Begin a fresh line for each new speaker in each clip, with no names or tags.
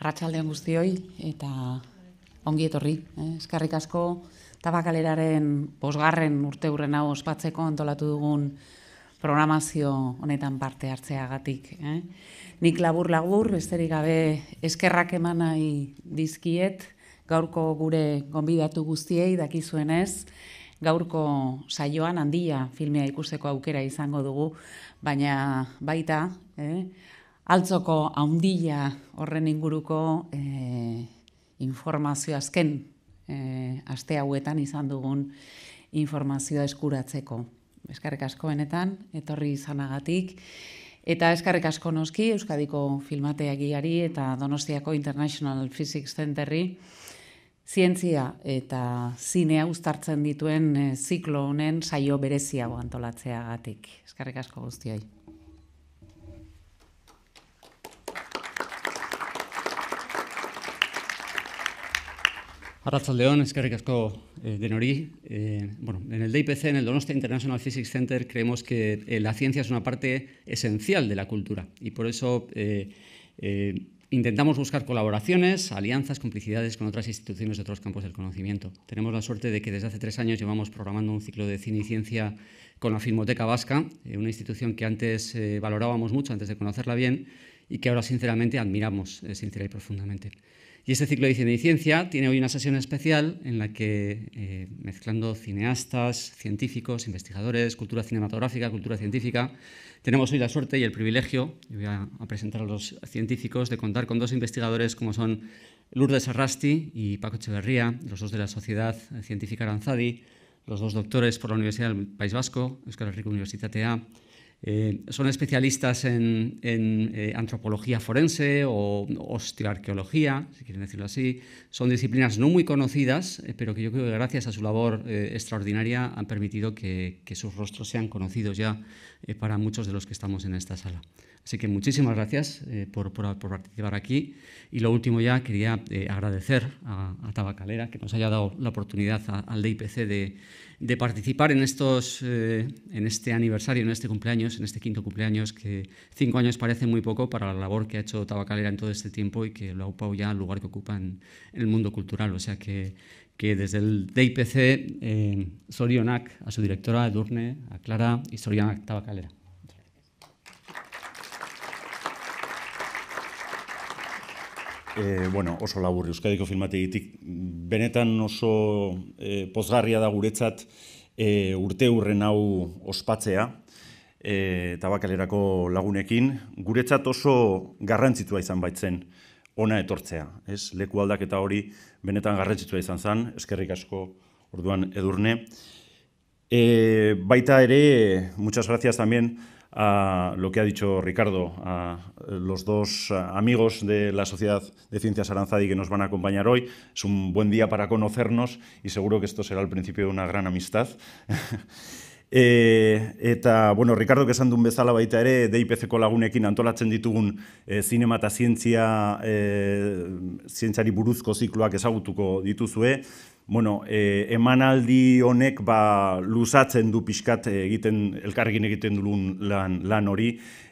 Ratsaldean guztioi eta ongi etorri. Eh? asko, tabakaleraren bosgarren urte hurren hau ospatzeko antolatu dugun programazio honetan parte hartzeagatik. Eh? Nik labur lagur, besterik gabe eskerrak eman nahi dizkiet, gaurko gure gonbidatu guztiei dakizuen ez, gaurko saioan handia filmea ikusteko aukera izango dugu, baina baita, eh? altzoko haundila horren inguruko eh, informazio azken eh, aste hauetan izan dugun informazioa eskuratzeko. Eskarrik asko benetan, etorri izanagatik eta eskarrik asko noski Euskadiko filmateagiari eta Donostiako International Physics Centerri zientzia eta zinea uztartzen dituen eh, ziklo honen saio berezia antolatzeagatik. Eskarrik asko guztioi. León, León, asko eh, de Norí. Eh, bueno, en el DIPC, en el Donostia International Physics Center, creemos que eh, la ciencia es una parte esencial de la cultura y por eso eh, intentamos buscar colaboraciones, alianzas, complicidades con otras instituciones de otros campos del conocimiento. Tenemos la suerte de que desde hace tres años llevamos programando un ciclo de cine y ciencia con la Filmoteca Vasca, una institución que antes valorábamos mucho antes de conocerla bien y que ahora sinceramente admiramos sincera y profundamente. Y este ciclo de Cine y Ciencia tiene hoy una sesión especial en la que, eh, mezclando cineastas, científicos, investigadores, cultura cinematográfica, cultura científica, tenemos hoy la suerte y el privilegio, y voy a, presentar a los científicos, de contar con dos investigadores como son Lourdes Arrasti y Paco Echeverría, los dos de la Sociedad Científica Aranzadi, los dos doctores por la Universidad del País Vasco, Euskal Herriko Universitatea, eh, son especialistas en, eh, antropología forense o osteoarqueología, si quieren decirlo así. Son disciplinas no muy conocidas, eh, pero que yo creo que gracias a su labor extraordinaria han permitido que, sus rostros sean conocidos ya para muchos de los que estamos en esta sala. Así que muchísimas gracias eh, por, participar aquí. Y lo último ya, quería eh, agradecer a, Tabacalera que nos haya dado la oportunidad al DIPC de, de, participar en, estos, eh, en este aniversario, en este cumpleaños, en este quinto cumpleaños, que cinco años parece muy poco para la labor que ha hecho Tabacalera en todo este tiempo y que lo ha ocupado ya el lugar que ocupa en, el mundo cultural. O sea que, que desde el DIPC, Sorionac, a su directora Edurne, a Clara y Sorionac Tabacalera.
E, bueno, oso labur, Euskadiko filmategitik benetan oso e, pozgarria da guretzat e, urte hurren hau ospatzea e, tabakalerako lagunekin, guretzat oso garrantzitua izan baitzen ona etortzea. Ez? Leku aldaketa hori benetan garrantzitua izan zen, eskerrik asko orduan edurne. E, baita ere, muchas gracias tambien a lo que ha dicho Ricardo, a los dos amigos de la Sociedad de Ciencias Aranzadi que nos van a acompañar hoy. Es un buen día para conocernos y seguro que esto será el principio de una gran amistad. E, eta, bueno, Ricardo, que esan duen bezala baita ere, DIPC-ko lagunekin antolatzen ditugun e, zinema eta zientzia, e, eh, zientzari buruzko zikloak ezagutuko dituzue, Bueno, e, emanaldi honek ba luzatzen du pixkat eh, egiten elkarrekin egiten du lan lan hori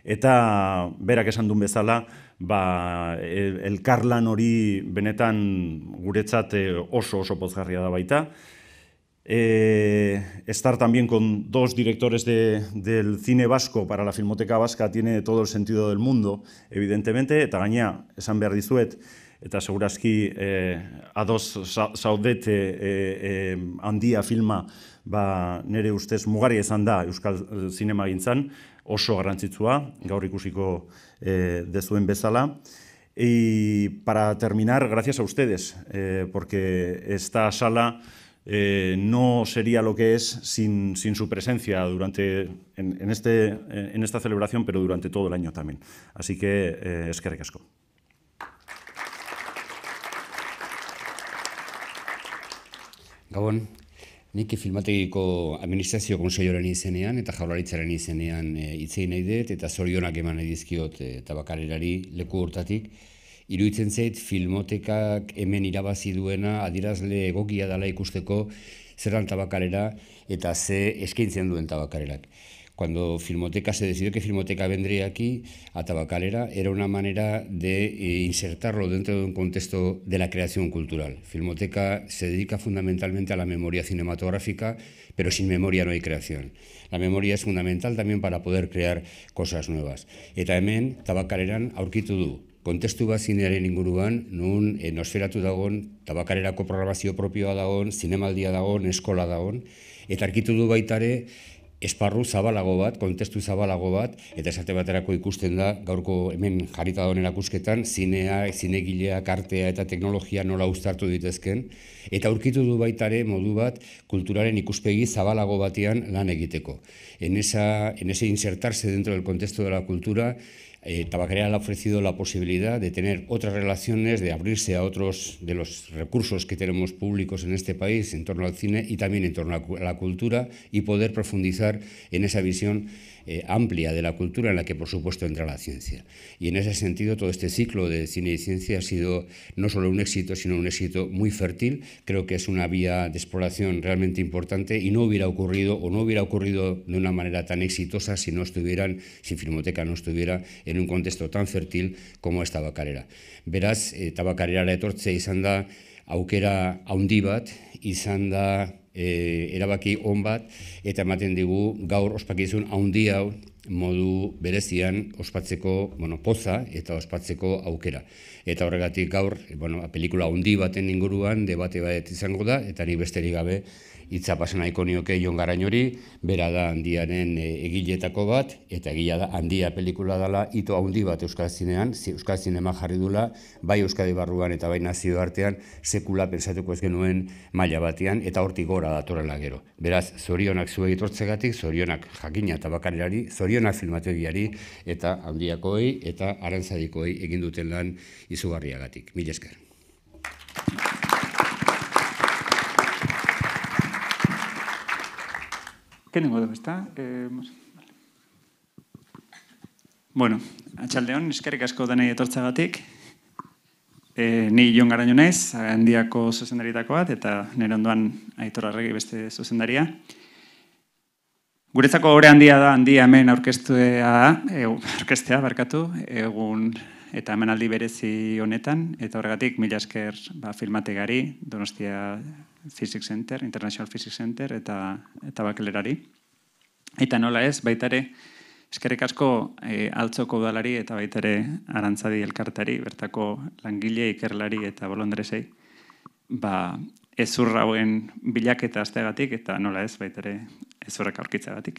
eta berak esan duen bezala ba e, elkar lan hori benetan guretzat eh, oso oso pozgarria da baita. Eh estar también con dos directores de, del cine vasco para la Filmoteca Vasca tiene todo el sentido del mundo, evidentemente. Eta gaña, esan behar dizuet, eta segurazki eh, ados saudete eh, eh, handia filma, ba, nere ustez mugari ezan da Euskal Cinema eh, oso garrantzitsua, gaur ikusiko eh, bezala. Y para terminar, gracias a ustedes, eh, porque esta sala eh, no sería lo que es sin, sin su presencia durante, en, en, este, en esta celebración, pero durante todo el año también. Así que, eh, es que recasco.
Gabón. Nik filmategiko administrazio konsaioaren izenean eta jaularitzaren izenean eh, hitzei nahi dut eta zorionak eman edizkiot eta eh, bakarerari leku urtatik iruditzen zait filmotekak hemen irabazi duena adirazle egokia dela ikusteko zerran tabakarera eta ze eskaintzen duen tabakarerak. Cuando Filmoteca se decidió que Filmoteca vendría aquí a Tabacalera, era una manera de eh, insertarlo dentro de un contexto de la creación cultural. Filmoteca se dedica fundamentalmente a la memoria cinematográfica, pero sin memoria no hay creación. La memoria es fundamental también para poder crear cosas nuevas. Eta hemen, Tabacalera, aurkitu du, kontestu bat inguruan, nun enosferatu eh, nosferatu dagon, tabakarerako programazio propioa dagon, zinemaldia dagon, eskola dagon, eta arkitu du baitare, esparru zabalago bat, kontestu zabalago bat, eta esate baterako ikusten da, gaurko hemen jarita dagoen erakusketan, zinea, zinegilea, kartea eta teknologia nola uztartu ditezken. eta aurkitu du baitare modu bat kulturaren ikuspegi zabalago batean lan egiteko. En ese insertarse dentro del contexto de la cultura, eh, le ha ofrecido la posibilidad de tener otras relaciones, de abrirse a otros de los recursos que tenemos públicos en este país en torno al cine y también en torno a la cultura y poder profundizar en esa visión eh, amplia de la cultura en la que por supuesto entra la ciencia. Y en ese sentido todo este ciclo de cine y ciencia ha sido no solo un éxito, sino un éxito muy fértil. Creo que es una vía de exploración realmente importante y no hubiera ocurrido o no hubiera ocurrido de una manera tan exitosa si no estuvieran, si Filmoteca no estuviera en un contexto tan fertil como esta tabakarera. Beraz, eh, eta tabakarerara etortzea izan da aukera handi bat, izan da eh, erabaki on bat, eta ematen digu gaur ospakizun handi hau modu berezian ospatzeko bueno, poza eta ospatzeko aukera. Eta horregatik gaur, eh, bueno, pelikula handi baten inguruan, debate bat izango da, eta ni besterik gabe, hitza pasa nahiko nioke Jon bera da handiaren e, eh, egiletako bat eta egia handia pelikula dela ito handi bat euskal zinean, euskal zinema jarri dula, bai euskadi barruan eta bai nazio artean sekula pentsatuko ez genuen maila batean eta hortik gora datorrela gero. Beraz, zorionak zuei etortzegatik, zorionak jakina eta bakarrerari, zorionak filmategiari eta handiakoei eta arantzadikoei egin duten lan izugarriagatik. Mil esker.
Kenengo dugu, ezta? Eh, vale. Bueno, atxaldeon, eskerrik asko denei etortzagatik. E, eh, ni joan gara nionez, handiako zuzendaritako bat, eta nire ondoan aitor arregi beste zuzendaria. Guretzako gure handia da, handia hemen orkestea, e, orkestea barkatu, egun eta hemen aldi berezi honetan, eta horregatik mila esker ba, filmategari, donostia Physics Center, International Physics Center eta, eta bakelerari. Eta nola ez, baita ere, eskerrik asko eh, altzoko udalari eta baita arantzadi elkartari, bertako langile, ikerlari eta bolondresei, ba, ez bilaketa azteagatik eta nola ez, baita ere, ez hurrak aurkitza E,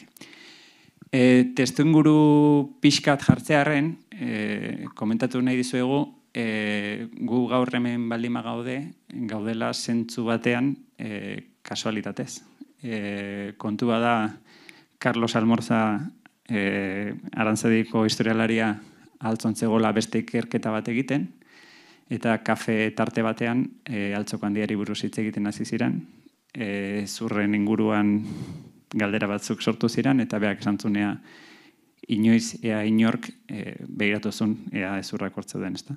eh, testu inguru pixkat jartzearen, e, eh, komentatu nahi dizuegu, e, gu gaur hemen baldima gaude, gaudela zentzu batean e, kasualitatez. E, kontua da, Carlos Almorza e, arantzadiko historialaria altzontzegola beste ikerketa bat egiten, eta kafe tarte batean e, altzoko handiari buruz hitz egiten hasi ziren, e, zurren inguruan galdera batzuk sortu ziren, eta beak esantzunea inoiz ea inork e, behiratu zuen ea ezurrak den, ez da?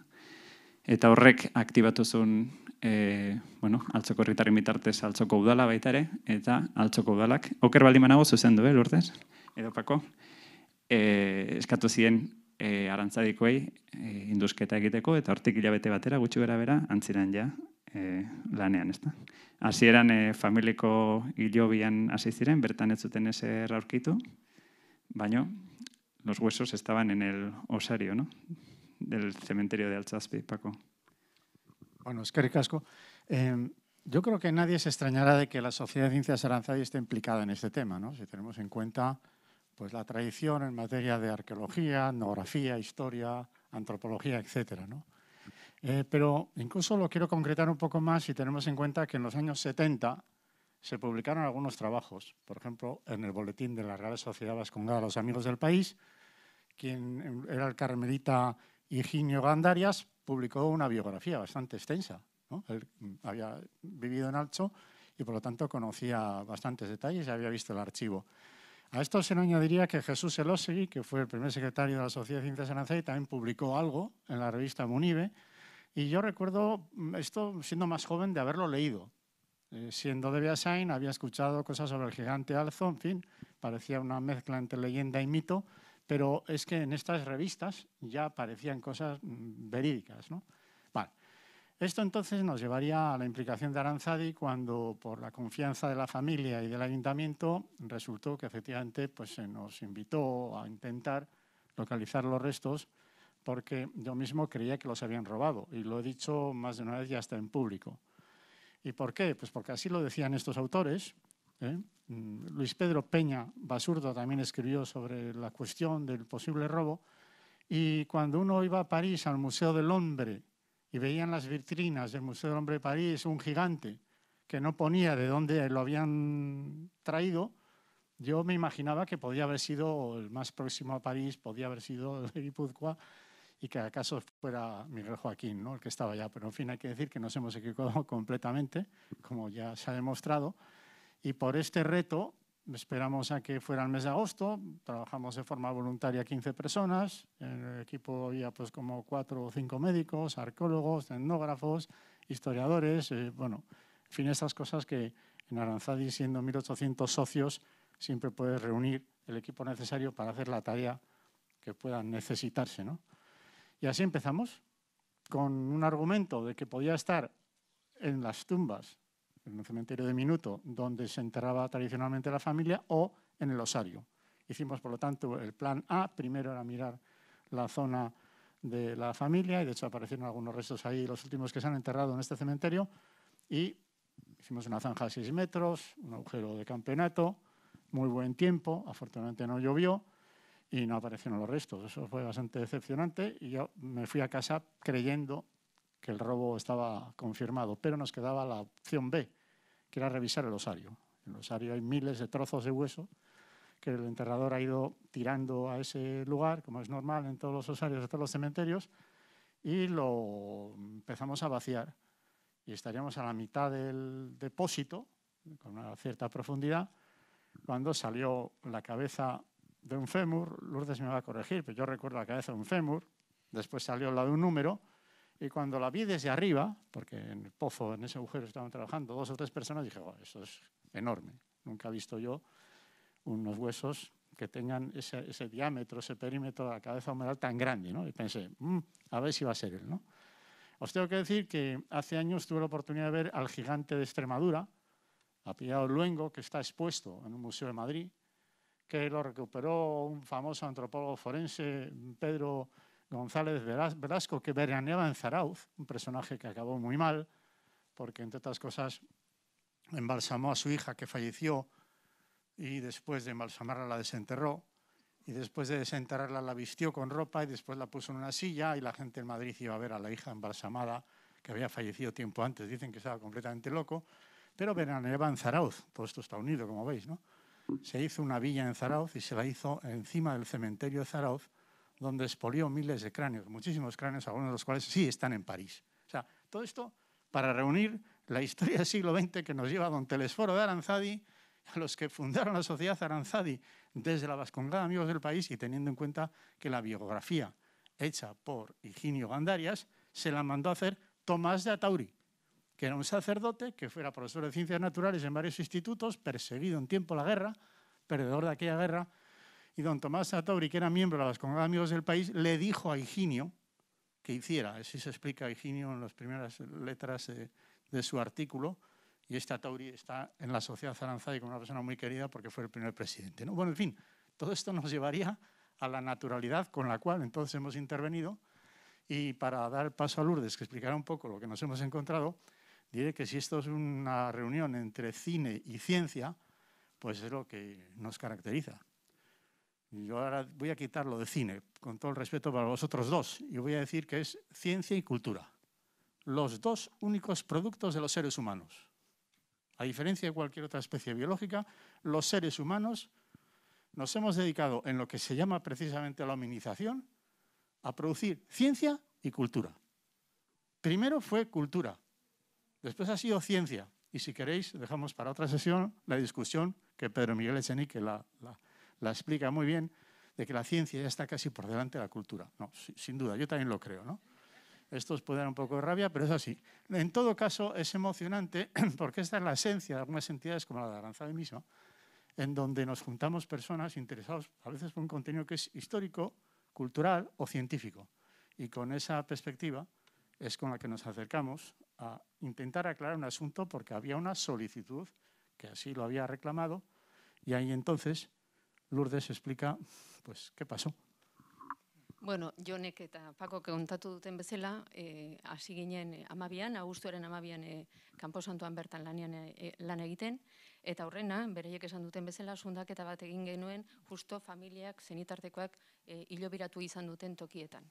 Eta horrek aktibatu zuen, e, bueno, altzoko udala baita ere, eta altzoko udalak, oker baldin manago zuzen du, eh, lortez, edo pako, e, eskatu ziren e, arantzadikoei e, induzketa egiteko, eta hortik hilabete batera gutxi gara bera, antziran ja, e, lanean, ez da. Hasi e, familiko hilobian hasi ziren, bertan ez zuten ez erraurkitu, baino, los huesos estaban en el osario, no? del cementerio de Alchazpi Paco.
Bueno, es que em, yo creo que nadie se extrañará de que la Sociedad de Ciencias Aranzadi esté implicada en este tema, ¿no? si tenemos en cuenta pues, la tradición en materia de arqueología, etnografía, historia, antropología, etc. ¿no? Eh, pero incluso lo quiero concretar un poco más si tenemos en cuenta que en los años 70 se publicaron algunos trabajos, por ejemplo, en el boletín de la Real Sociedad Vascongada los Amigos del País, quien era el carmelita Higinio Gandarias publicó una biografía bastante extensa. Él mm, había vivido en Alcho y por lo tanto conocía bastantes detalles y había visto el archivo. A esto se le añadiría que Jesús Elosegui, que fue el primer secretario de la Sociedad de Ciencias Arancey, también publicó algo en la revista Munibe. Y yo recuerdo mm, esto, siendo más joven, de haberlo leído. Eh, siendo de Beasain, había escuchado cosas sobre el gigante Alzo, en fin, parecía una mezcla entre leyenda y mito, pero es que en estas revistas ya aparecían cosas mm, verídicas. ¿no? Vale. Esto entonces nos llevaría a la implicación de Aranzadi cuando, por la confianza de la familia y del ayuntamiento, resultó que efectivamente pues, se nos invitó a intentar localizar los restos porque yo mismo creía que los habían robado y lo he dicho más de una vez ya hasta en público. ¿Y por qué? Pues porque así lo decían estos autores. ¿eh? Mm, Luis Pedro Peña Basurdo también escribió sobre la cuestión del posible robo. Y cuando uno iba a París, al Museo del Hombre, y veían las vitrinas del Museo del Hombre de París, un gigante que no ponía de dónde lo habían traído, yo me imaginaba que podía haber sido el más próximo a París, podía haber sido el Guipúzcoa, y que acaso fuera Miguel Joaquín, ¿no? el que estaba allá. Pero en fin, hay que decir que nos hemos equivocado completamente, como ya se ha demostrado. Y por este reto esperamos a que fuera el mes de agosto, trabajamos de forma voluntaria 15 personas, en el equipo había pues como cuatro o cinco médicos, arqueólogos, etnógrafos, historiadores, eh, bueno, en fin, estas cosas que en Aranzadi, siendo 1.800 socios, siempre puedes reunir el equipo necesario para hacer la tarea que pueda necesitarse, Y así empezamos, con un argumento de que podía estar en las tumbas en un cementerio de minuto donde se enterraba tradicionalmente la familia o en el osario. Hicimos, por lo tanto, el plan A. Primero era mirar la zona de la familia y, de hecho, aparecieron algunos restos ahí, los últimos que se han enterrado en este cementerio. Y hicimos una zanja de 6 metros, un agujero de campeonato, muy buen tiempo, afortunadamente no llovió y no aparecieron los restos. Eso fue bastante decepcionante y yo me fui a casa creyendo que el robo estaba confirmado, pero nos quedaba la opción B, que era revisar el osario. En el osario hay miles de trozos de hueso que el enterrador ha ido tirando a ese lugar, como es normal en todos los osarios de todos los cementerios, y lo empezamos a vaciar. Y estaríamos a la mitad del depósito, con una cierta profundidad, cuando salió la cabeza de un fémur, Lourdes me va a corregir, pero yo recuerdo la cabeza de un fémur, después salió la de un número, y cuando la vi desde arriba, porque en el pozo, en ese agujero estaban trabajando dos o tres personas, dije, oh, eso es enorme. Nunca he visto yo unos huesos que tengan ese, diámetro, ese perímetro de la cabeza humeral tan grande. ¿no? Y pensé, mm, a ver si va a ser él. ¿no? Os tengo que decir que hace años tuve la oportunidad de ver al gigante de Extremadura, pillado Luengo, que está expuesto en un museo de Madrid, que lo recuperó un famoso antropólogo forense, Pedro González Velasco, que veraneaba en Zarauz, un personaje que acabó muy mal, porque entre otras cosas embalsamó a su hija que falleció y después de embalsamarla la desenterró y después de desenterrarla la vistió con ropa y después la puso en una silla y la gente en Madrid iba a ver a la hija embalsamada que había fallecido tiempo antes, dicen que estaba completamente loco, pero veraneaba en Zarauz, todo esto está unido como veis, ¿no? Se hizo una villa en Zarauz y se la hizo encima del cementerio de Zarauz donde expolió miles de cráneos, muchísimos cráneos, algunos de los cuales sí están en París. O sea, todo esto para reunir la historia del siglo XX que nos lleva a don Telesforo de Aranzadi, a los que fundaron la sociedad Aranzadi desde la Vascongada Amigos del País y teniendo en cuenta que la biografía hecha por Higinio Gandarias se la mandó a hacer Tomás de Atauri, que era un sacerdote que fuera profesor de ciencias naturales en varios institutos, perseguido en tiempo de la guerra, perdedor de aquella guerra, y don Tomás Atauri, que era miembro de las conglomerados Amigos del País, le dijo a Higinio que hiciera, así se explica a Higinio en las primeras letras de, su artículo, y este Atauri está en la sociedad zaranzada y con una persona muy querida porque fue el primer presidente. Bueno, en fin, todo esto nos llevaría a la naturalidad con la cual entonces hemos intervenido y para dar paso a Lourdes, que explicará un poco lo que nos hemos encontrado, diré que si esto es una reunión entre cine y ciencia, pues es lo que nos caracteriza. Yo ahora voy a quitarlo de cine, con todo el respeto para vosotros dos, y voy a decir que es ciencia y cultura. Los dos únicos productos de los seres humanos. A diferencia de cualquier otra especie biológica, los seres humanos nos hemos dedicado en lo que se llama precisamente la hominización a producir ciencia y cultura. Primero fue cultura, después ha sido ciencia. Y si queréis, dejamos para otra sesión la discusión que Pedro Miguel Echenique, la, la la explica muy bien, de que la ciencia ya está casi por delante de la cultura. No, sin duda, yo también lo creo, ¿no? Esto os puede dar un poco de rabia, pero es así. En todo caso, es emocionante porque esta es la esencia de algunas entidades como la de Aranzadi mismo en donde nos juntamos personas interesadas a veces por un contenido que es histórico, cultural o científico. Y con esa perspectiva es con la que nos acercamos a intentar aclarar un asunto porque había una solicitud que así lo había reclamado y ahí entonces Lourdes explica pues qué pasó.
Bueno, Jonek eta Pako kontatu duten bezala, eh hasi ginen 12an, Agustuaren 12an bertan lanean eh, lan egiten eta horrena bereiek esan duten bezala, sundaketa bat egin genuen justo familiak zenitartekoak eh hilobiratu izan duten tokietan.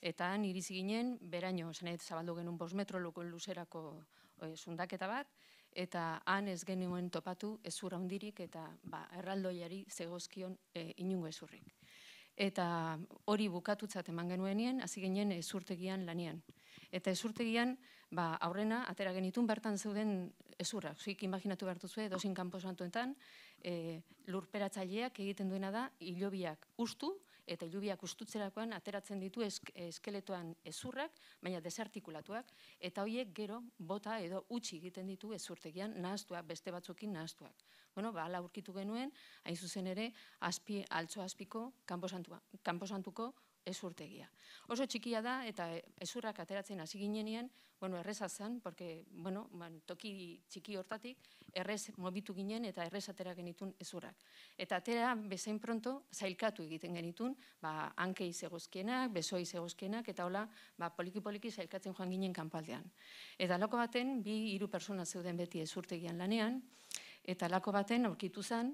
Eta han iritsi ginen beraino zabaldu genun 5 metro luzerako eh sundaketa bat, eta han ez genuen topatu ezurra hundirik eta ba, erraldoiari zegozkion e, inungo ezurrik. Eta hori bukatutzat eman genuenien, hasi ginen ezurtegian lanean. Eta ezurtegian, ba, aurrena, atera genitun bertan zeuden ezurrak. Zik imaginatu behar duzue, dozin kanpo e, lurperatzaileak egiten duena da, hilobiak ustu, eta ilubiak ustutzerakoan ateratzen ditu esk eskeletoan ezurrak, baina desartikulatuak, eta horiek gero bota edo utxi egiten ditu ezurtegian nahaztuak, beste batzukin nahaztuak. Bueno, ba, laurkitu genuen, hain zuzen ere, azpi, altzo azpiko, kanposantuko ez urtegia. Oso txikia da eta ezurrak ateratzen hasi ginenien, bueno, erreza zen, porque, bueno, ba, toki txiki hortatik, errez mobitu ginen eta errez atera genitun ezurrak. Eta atera bezain pronto, zailkatu egiten genitun, ba, hankei zegozkienak, besoi zegozkienak, eta hola, ba, poliki-poliki zailkatzen joan ginen kanpaldean. Eta lako baten, bi hiru persona zeuden beti ezurtegian lanean, eta lako baten aurkitu zen,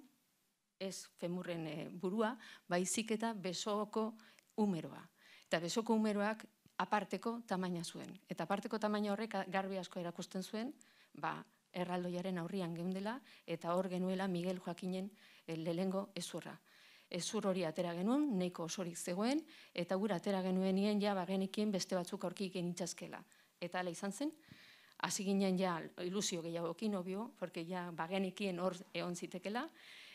ez femurren eh, burua, baizik eta besooko umeroa. Eta besoko umeroak aparteko tamaina zuen. Eta aparteko tamaina horrek garbi asko erakusten zuen, ba, erraldoiaren aurrian geundela, eta hor genuela Miguel Joakinen eh, lehengo ezurra. Ezur hori atera genuen, neiko osorik zegoen, eta gura atera genuen nien ja bagenikien beste batzuk aurki genitzazkela. Eta ala izan zen, hasi ginen ja ilusio gehiago ekin obio, horke ja bagenikien hor egon zitekela,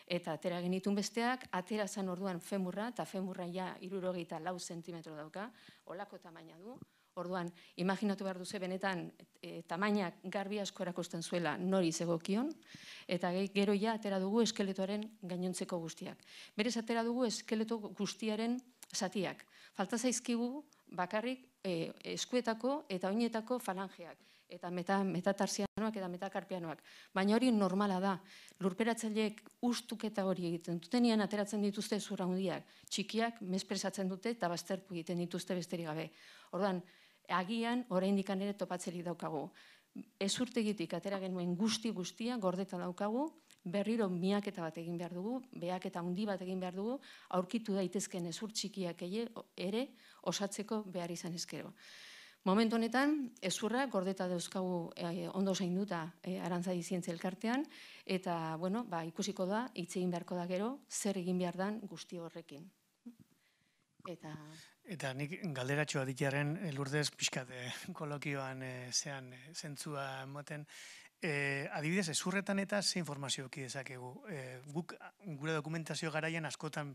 eta atera genitun besteak, atera zan orduan femurra, eta femurra ja irurogeita lau zentimetro dauka, olako tamaina du, orduan, imaginatu behar duze benetan, e, tamainak garbi asko erakusten zuela nori zegokion, eta gero ja atera dugu eskeletoaren gainontzeko guztiak. Berez atera dugu eskeleto guztiaren zatiak. Falta zaizkigu bakarrik e, eskuetako eta oinetako falangeak eta meta, eta metakarpianoak. Baina hori normala da, lurperatzaileek ustuketa hori egiten tutenian ateratzen dituzte zurraundiak, handiak, txikiak mespresatzen dute eta basterpu egiten dituzte besterik gabe. Ordan agian oraindik ere topatzeri daukagu. Ez urtegitik atera genuen guzti guztia gordeta daukagu, berriro miaketa bat egin behar dugu, beak eta handi bat egin behar dugu, aurkitu daitezken ezur txikiak ere osatzeko behar izan ezkero. Momentu honetan, ezurra gordeta dauzkagu eh, ondo zeinduta eh, arantzai zientzia elkartean, eta, bueno, ba, ikusiko da, itzein beharko da gero, zer egin behar dan guzti horrekin. Eta...
Eta nik galderatxo ditaren eh, lurdez pixkat kolokioan zean zentzua moten. Adibidez, ezurretan eta ze informazioa dezakegu. Guk ah, gure dokumentazio garaian askotan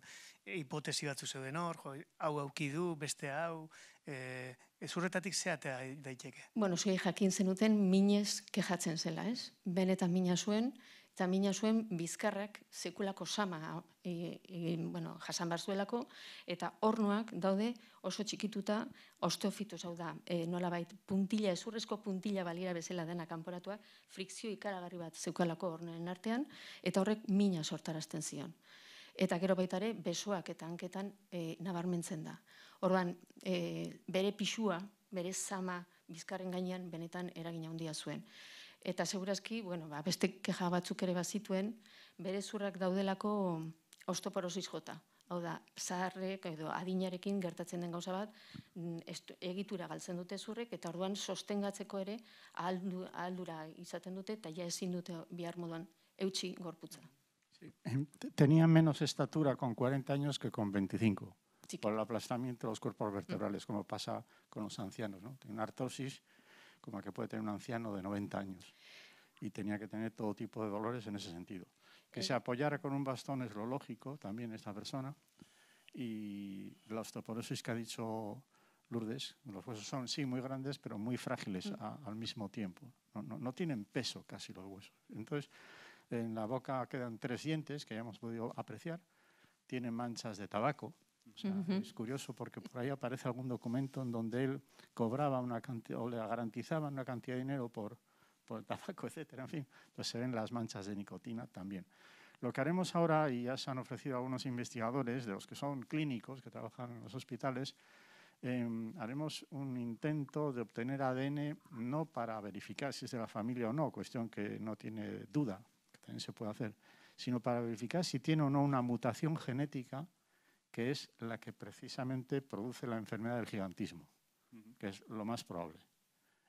hipotezi batzu zeuden hor, hau aukidu, beste hau, Eh, ezurretatik zeatea daiteke.
Bueno, zuei jakin zenuten minez kejatzen zela, ez? Benetan mina zuen, eta mina zuen bizkarrak sekulako sama e, e, jasan barzuelako zuelako, eta hornuak daude oso txikituta osteofitu zau da, e, nola baita puntila, ezurrezko puntila balira bezala dena kanporatua, frikzio ikaragarri bat zeukalako ornoen artean, eta horrek mina sortarazten zion eta gero baita ere besoak eta hanketan e, nabarmentzen da. Orduan, e, bere pisua, bere zama bizkarren gainean benetan eragina handia zuen. Eta segurazki, bueno, ba, beste keja batzuk ere bazituen, bere zurrak daudelako ostoporosis jota. Hau da, zaharrek edo adinarekin gertatzen den gauza bat, mm, egitura galtzen dute zurrek eta orduan sostengatzeko ere aldura izaten dute eta ja ezin dute bihar moduan eutxi gorputza.
Tenía menos estatura con 40 años que con 25, por el aplastamiento de los cuerpos mm. vertebrales, como pasa con los ancianos. ¿no? Tiene una artrosis como la que puede tener un anciano de 90 años. Y tenía que tener todo tipo de dolores en ese sentido. Que se apoyara con un bastón es lo lógico también esta persona. Y la osteoporosis que ha dicho Lourdes, los huesos son sí muy grandes, pero muy frágiles mm. al mismo tiempo. no tienen peso casi los huesos. Entonces, en la boca quedan tres dientes que ya hemos podido apreciar. tienen manchas de tabaco. Es curioso porque por ahí aparece algún documento en donde él cobraba una cantidad o le garantizaba una cantidad de dinero por, el tabaco, etc. En fin, pues se ven las manchas de nicotina también. Lo que haremos ahora, y ya se han ofrecido algunos investigadores, de los que son clínicos, que trabajan en los hospitales, em, haremos un intento de obtener ADN no para verificar si es de la familia o no, cuestión que no tiene duda también se puede hacer, sino para verificar si tiene o no una mutación genética que es la que precisamente produce la enfermedad del gigantismo, que es lo más probable.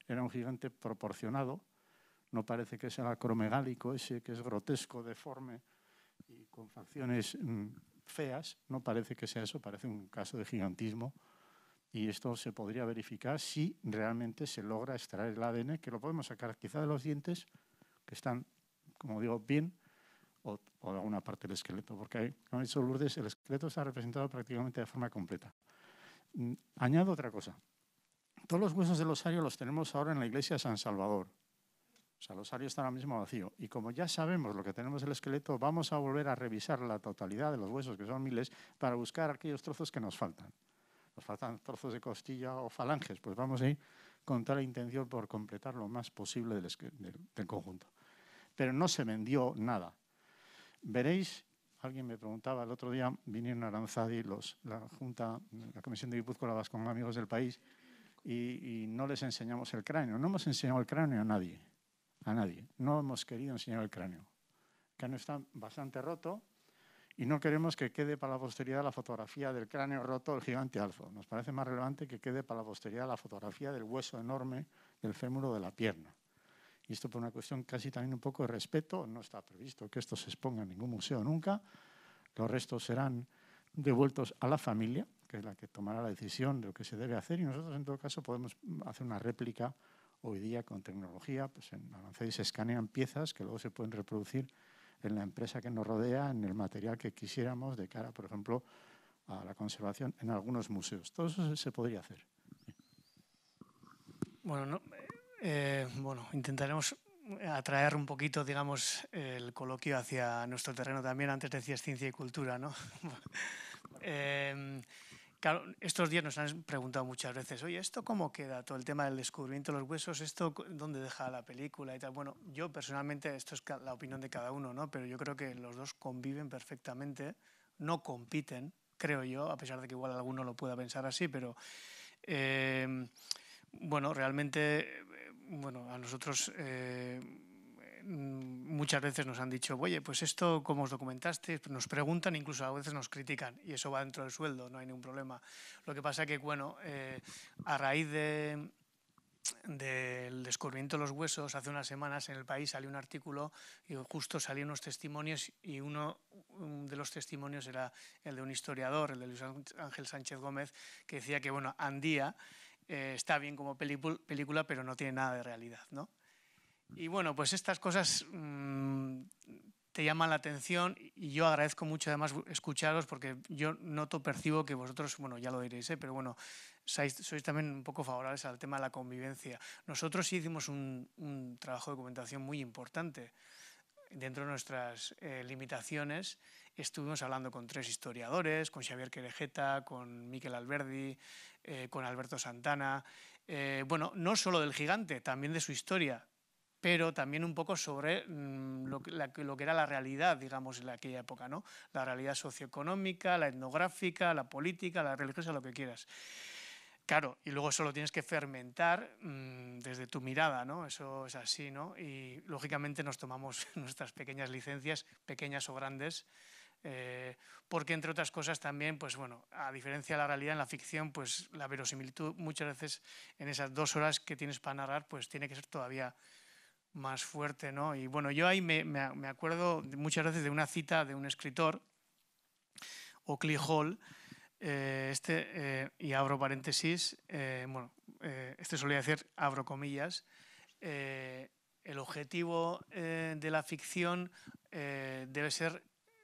Era un gigante proporcionado, no parece que sea acromegálico ese que es grotesco, deforme y con facciones mm, feas, no parece que sea eso, parece un caso de gigantismo y esto se podría verificar si realmente se logra extraer el ADN, que lo podemos sacar quizá de los dientes, que están como digo, bien, o, de alguna parte del esqueleto, porque, como ha dicho Lourdes, el esqueleto se ha representado prácticamente de forma completa. Mm, añado otra cosa. Todos los huesos del osario los tenemos ahora en la iglesia de San Salvador. O sea, el osario está ahora mismo vacío. Y como ya sabemos lo que tenemos del esqueleto, vamos a volver a revisar la totalidad de los huesos, que son miles, para buscar aquellos trozos que nos faltan. Nos faltan trozos de costilla o falanges, pues vamos a ir con tal intención por completar lo más posible del conjunto pero no se vendió nada. Veréis, alguien me preguntaba el otro día, vinieron a Aranzadi, la Junta, la Comisión de Guipúzcoa con amigos del país, y, no les enseñamos el cráneo. No hemos enseñado el cráneo a nadie, a nadie. No hemos querido enseñar el cráneo. El cráneo está bastante roto y no queremos que quede para la posteridad la fotografía del cráneo roto del gigante alfo. Nos parece más relevante que quede para la posteridad la fotografía del hueso enorme del fémur de la pierna y esto por una cuestión casi también un poco de respeto, no está previsto que esto se exponga en ningún museo nunca, los restos serán devueltos a la familia, que es la que tomará la decisión de lo que se debe hacer, y nosotros en todo caso podemos hacer una réplica hoy día con tecnología, pues en Avanzadis se escanean piezas que luego se pueden reproducir en la empresa que nos rodea, en el material que quisiéramos de cara, por ejemplo, a la conservación en algunos museos. Todo eso se podría hacer.
Bueno, no, eh, bueno, intentaremos atraer un poquito, digamos, el coloquio hacia nuestro terreno también. Antes decías ciencia y cultura, ¿no? Em, claro, estos días nos han preguntado muchas veces, oye, ¿esto cómo queda? Todo el tema del descubrimiento de los huesos, ¿esto dónde deja la película y tal? Bueno, yo personalmente, esto es la opinión de cada uno, ¿no? Pero yo creo que los dos conviven perfectamente, no compiten, creo yo, a pesar de que igual alguno lo pueda pensar así, pero... Em, bueno, realmente bueno, a nosotros eh, mm, muchas veces nos han dicho, oye, pues esto, como os documentaste? Nos preguntan, incluso a veces nos critican, y eso va dentro del sueldo, no hay ningún problema. Lo que pasa que, bueno, eh, a raíz del descubrimiento de los huesos, hace unas semanas en el país salió un artículo y justo salieron unos testimonios y uno de los testimonios era el de un historiador, el de Luis Ángel Sánchez Gómez, que decía que, bueno, Andía eh, está bien como película, pero no tiene nada de realidad, ¿no? Y bueno, pues estas cosas mm, te llaman la atención y yo agradezco mucho además escucharos porque yo noto, percibo que vosotros, bueno, ya lo diréis, ¿eh? pero bueno, sois, también un poco favorables al tema de la convivencia. Nosotros sí hicimos un, trabajo de documentación muy importante dentro de nuestras eh, limitaciones estuvimos hablando con tres historiadores, con Xavier Querejeta, con Miquel Alberdi, eh, con Alberto Santana, eh, bueno, no solo del gigante, también de su historia, pero también un poco sobre mm, lo, que, era la realidad, digamos, en aquella época, ¿no? La realidad socioeconómica, la etnográfica, la política, la religiosa, lo que quieras. Claro, y luego eso lo tienes que fermentar mm, desde tu mirada, ¿no? Eso es así, ¿no? Y lógicamente nos tomamos nuestras pequeñas licencias, pequeñas o grandes, eh, porque entre otras cosas también, pues bueno, a diferencia de la realidad en la ficción, pues la verosimilitud muchas veces en esas dos horas que tienes para narrar, pues tiene que ser todavía más fuerte, ¿no? Y bueno, yo ahí me, acuerdo muchas veces de una cita de un escritor, o Hall, eh, este, eh, y abro paréntesis, bueno, este solía decir, abro comillas, el objetivo de la ficción debe ser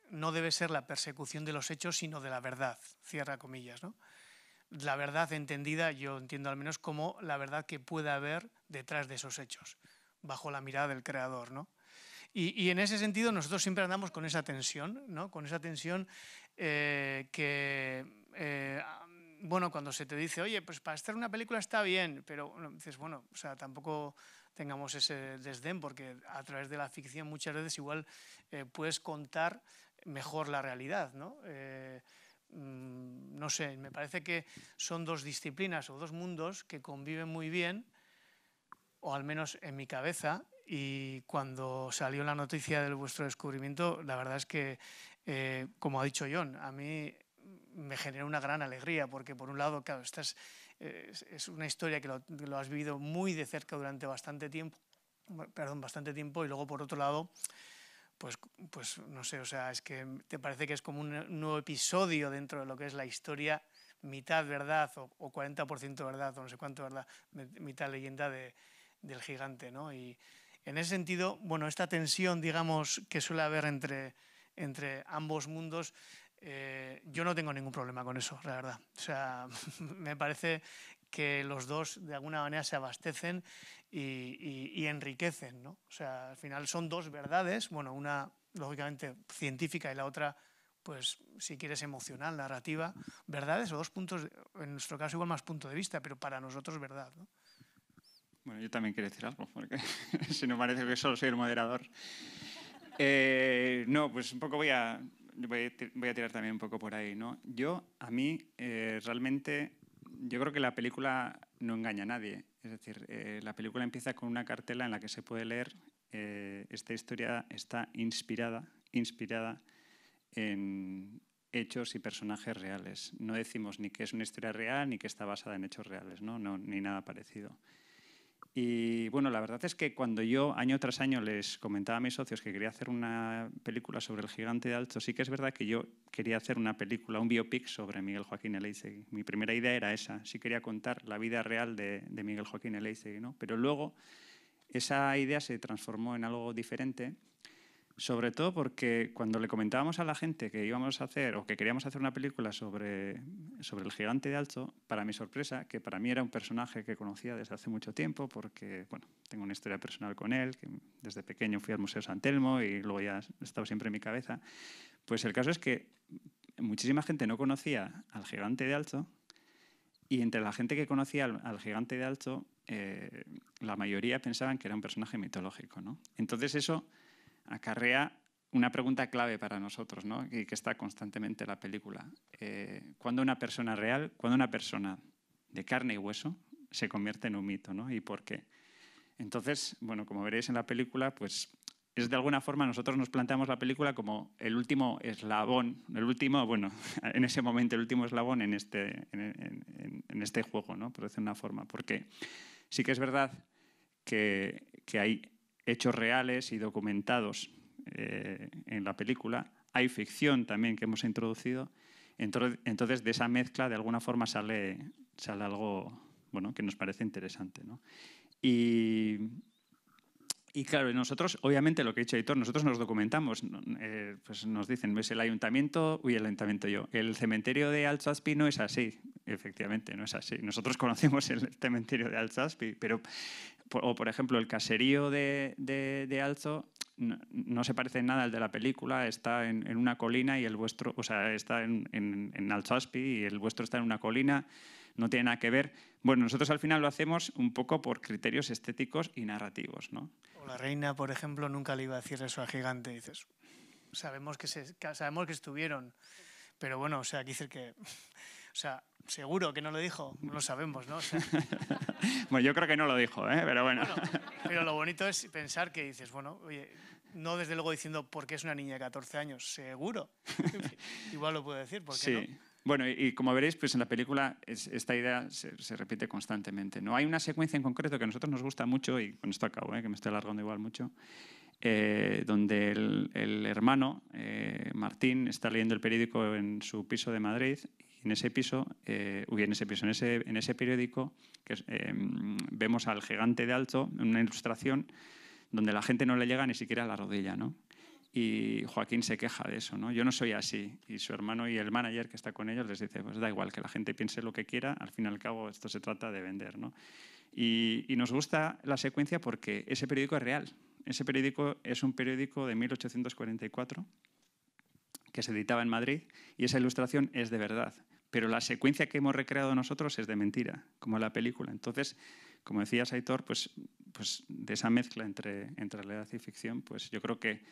no debe ser la persecución de los hechos, sino de la verdad, cierra comillas. ¿no? La verdad entendida, yo entiendo al menos, como la verdad que pueda haber detrás de esos hechos, bajo la mirada del Creador. Y, en ese sentido nosotros siempre andamos con esa tensión, ¿no? con esa tensión eh, que, eh, bueno, cuando se te dice, oye, pues para hacer una película está bien, pero dices, bueno, o sea, tampoco tengamos ese desdén, porque a través de la ficción muchas veces igual eh, puedes contar mejor la realidad, eh, mm, ¿no? sé, me parece que son dos disciplinas o dos mundos que conviven muy bien, o al menos en mi cabeza, y cuando salió la noticia de vuestro descubrimiento, la verdad es que, eh, como ha dicho John, a mí me generó una gran alegría, porque por un lado, claro, esta es, una historia que lo, que lo has vivido muy de cerca durante bastante tiempo, perdón, bastante tiempo, y luego por otro lado pues, pues no sé, o sea, es que te parece que es como un nuevo episodio dentro de lo que es la historia, mitad verdad o, 40% verdad o no sé cuánto verdad, mitad leyenda del gigante, ¿no? Y en ese sentido, bueno, esta tensión, digamos, que suele haber entre, entre ambos mundos, eh, yo no tengo ningún problema con eso, la verdad. O sea, me parece que los dos de alguna manera se abastecen y, enriquecen. ¿no? O sea, al final son dos verdades, bueno, una lógicamente científica y la otra, pues si quieres, emocional, narrativa, verdades o dos puntos, en nuestro caso igual más punto de vista, pero para nosotros verdad. ¿no?
Bueno, yo también quiero decir algo, porque si no parece que solo soy el moderador. Eh, no, pues un poco voy a, voy a, tirar también un poco por ahí. ¿no? Yo, a mí, eh, realmente yo creo que la película no engaña a nadie. Es decir, eh, la película empieza con una cartela en la que se puede leer eh, esta historia está inspirada, inspirada en hechos y personajes reales. No decimos ni que es una historia real ni que está basada en hechos reales, no ni nada parecido. Y bueno, la verdad es que cuando yo año tras año les comentaba a mis socios que quería hacer una película sobre el gigante de Alto, sí que es verdad que yo quería hacer una película, un biopic sobre Miguel Joaquín Elise Mi primera idea era esa, sí quería contar la vida real de, Miguel Joaquín Eleizegui, ¿no? Pero luego esa idea se transformó en algo diferente sobre todo porque cuando le comentábamos a la gente que íbamos a hacer o que queríamos hacer una película sobre, sobre el gigante de alto, para mi sorpresa, que para mí era un personaje que conocía desde hace mucho tiempo, porque bueno, tengo una historia personal con él, que desde pequeño fui al Museo San Telmo y luego ya estaba estado siempre en mi cabeza, pues el caso es que muchísima gente no conocía al gigante de alto y entre la gente que conocía al, gigante de alto, eh, la mayoría pensaban que era un personaje mitológico. Entonces eso acarrea una pregunta clave para nosotros ¿no? y que está constantemente en la película. Eh, ¿Cuándo una persona real, cuándo una persona de carne y hueso se convierte en un mito ¿no? y por qué? Entonces, bueno, como veréis en la película, pues es de alguna forma nosotros nos planteamos la película como el último eslabón, el último, bueno, en ese momento el último eslabón en este, en, en este juego, ¿no? Por decir una forma, porque sí que es verdad que, que hay hechos reales y documentados eh, en la película, hay ficción también que hemos introducido, entonces de esa mezcla de alguna forma sale, algo bueno, que nos parece interesante. Y, claro, nosotros, obviamente, lo que ha dicho Editor, nosotros nos documentamos, eh, pues nos dicen, ¿ves pues el ayuntamiento? Uy, el ayuntamiento yo. El cementerio de alzaspino no es así, efectivamente, no es así. Nosotros conocemos el cementerio de Altsaspi, pero o por ejemplo, el caserío de, de, Alzo no, se parece en nada al de la película, está en, en una colina y el vuestro, o sea, está en, en, en Alzaspi y el vuestro está en una colina, no tiene nada que ver. Bueno, nosotros al final lo hacemos un poco por criterios estéticos y narrativos,
¿no? O la reina, por ejemplo, nunca le iba a decir eso a gigante, dices, sabemos que, se, sabemos que estuvieron, pero bueno, o sea, aquí decir que o sea, seguro que no lo dijo, no lo sabemos, ¿no?
bueno, yo creo que no lo dijo, ¿eh? pero bueno.
Pero lo bonito es pensar que dices, bueno, oye, no desde luego diciendo porque es una niña de 14 años, seguro. Igual lo puedo decir, ¿por qué sí.
Bueno, y, como veréis, pues en la película esta idea se, repite constantemente. ¿no? Hay una secuencia en concreto que a nosotros nos gusta mucho, y con esto acabo, ¿eh? que me estoy alargando igual mucho, eh, donde el, hermano, eh, Martín, está leyendo el periódico en su piso de Madrid en ese piso, eh, en ese piso, en ese, en ese periódico, que eh, vemos al gigante de alto, en una ilustración donde la gente no le llega ni siquiera a la rodilla, ¿no? Y Joaquín se queja de eso, ¿no? Yo no soy así. Y su hermano y el manager que está con ellos les dice, pues da igual, que la gente piense lo que quiera, al fin y al cabo esto se trata de vender, ¿no? Y, y nos gusta la secuencia porque ese periódico es real. Ese periódico es un periódico de 1844 que se editaba en Madrid y esa ilustración es de verdad. Pero la secuencia que hemos recreado nosotros es de mentira, como la película. Entonces, como decía Saitor, pues, pues de esa mezcla entre, entre realidad y ficción, pues yo creo que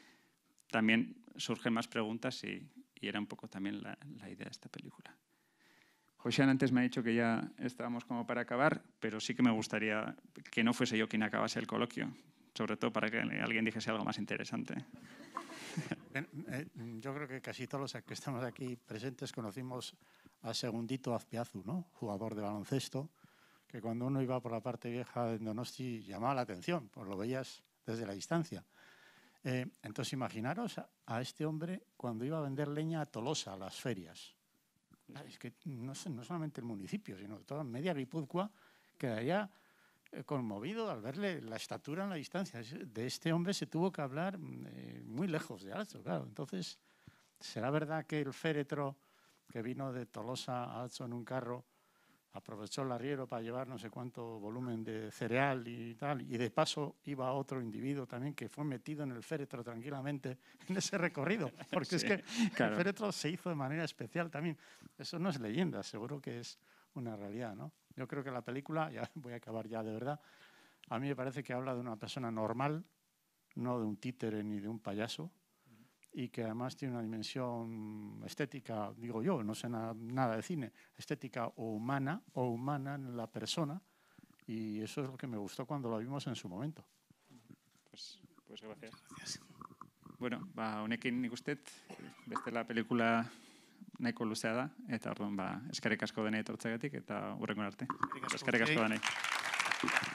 también surgen más preguntas y, era un poco también la, idea de esta película. Josian antes me ha dicho que ya estábamos como para acabar, pero sí que me gustaría que no fuese yo quien acabase el coloquio, sobre todo para que alguien dijese algo más interesante.
Eh, yo creo que casi todos los que estamos aquí presentes conocimos a Segundito Azpiazu, ¿no? jugador de baloncesto, que cuando uno iba por la parte vieja de Donosti llamaba la atención, pues lo veías desde la distancia. Eh, entonces imaginaros a, este hombre cuando iba a vender leña a Tolosa, a las ferias. Ah, es que no, no solamente el municipio, sino toda media Guipúzcoa allá... Eh, conmovido al verle la estatura en la distancia. De este hombre se tuvo que hablar mm, eh, muy lejos de Alzo, claro. Entonces, ¿será verdad que el féretro que vino de Tolosa a Arezzo en un carro aprovechó el arriero para llevar no sé cuánto volumen de cereal y tal, y de paso iba otro individuo también que fue metido en el féretro tranquilamente en ese recorrido, porque es que el féretro se hizo de manera especial también. Eso no es leyenda, seguro que es una realidad, ¿no? Yo creo que la película, ya voy a acabar ya de verdad, a mí me parece que habla de una persona normal, no de un títere ni de un payaso, y que además tiene una dimensión estética, digo yo, no sé nada de cine, estética o humana, o humana en la persona, y eso es lo que me gustó cuando la vimos en su momento.
Pues, pues gracias. Bueno, va honekin usted usted, la película nahiko luzea da, eta orduan ba, eskarek asko denei tortzagatik, eta
hurrengo arte. Eskarek asko denei.